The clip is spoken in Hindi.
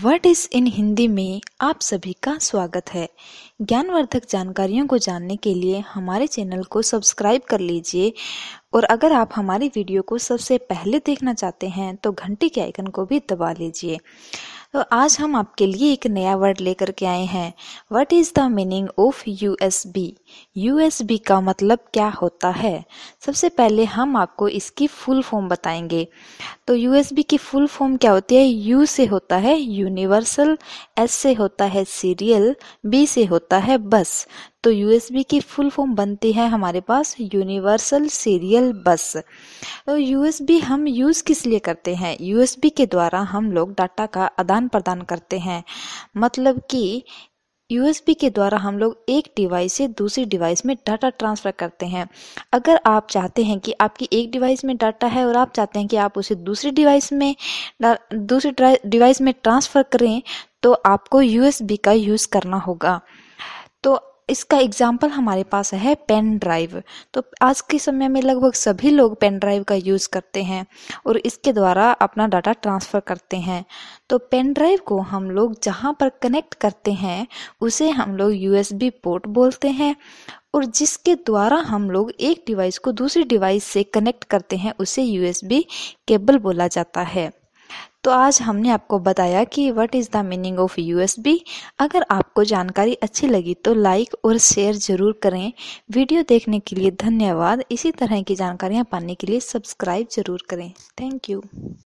वर्ड इज इन हिंदी में आप सभी का स्वागत है ज्ञानवर्धक जानकारियों को जानने के लिए हमारे चैनल को सब्सक्राइब कर लीजिए और अगर आप हमारी वीडियो को सबसे पहले देखना चाहते हैं तो घंटी के आइकन को भी दबा लीजिए तो आज हम आपके लिए एक नया वर्ड लेकर के आए हैं what is the meaning of U S B U S B का मतलब क्या होता है सबसे पहले हम आपको इसकी फुल फॉर्म बताएंगे तो यू एस बी की फुल फॉर्म क्या होती है यू से होता है यूनिवर्सल एस से होता है सीरियल बी से होता है बस तो यूएसबी की फुल फॉर्म बनती है हमारे पास यूनिवर्सल सीरियल बस तो यूएसबी हम यूज़ किस लिए करते हैं यूएसबी के द्वारा हम लोग डाटा का आदान प्रदान करते हैं मतलब कि यूएसबी के द्वारा हम लोग एक डिवाइस से दूसरी डिवाइस में डाटा ट्रांसफ़र करते हैं अगर आप चाहते हैं कि आपकी एक डिवाइस में डाटा है और आप चाहते हैं कि आप उसे दूसरी डिवाइस में दूसरी डिवाइस में ट्रांसफ़र करें तो आपको यूएसबी का यूज़ करना होगा तो इसका एग्जाम्पल हमारे पास है पेन ड्राइव तो आज के समय में लगभग सभी लोग पेन ड्राइव का यूज़ करते हैं और इसके द्वारा अपना डाटा ट्रांसफ़र करते हैं तो पेन ड्राइव को हम लोग जहाँ पर कनेक्ट करते हैं उसे हम लोग यू पोर्ट बोलते हैं और जिसके द्वारा हम लोग एक डिवाइस को दूसरी डिवाइस से कनेक्ट करते हैं उसे यू केबल बोला जाता है तो आज हमने आपको बताया कि what is the meaning of U अगर आपको जानकारी अच्छी लगी तो लाइक और शेयर ज़रूर करें वीडियो देखने के लिए धन्यवाद इसी तरह की जानकारियाँ पाने के लिए सब्सक्राइब ज़रूर करें थैंक यू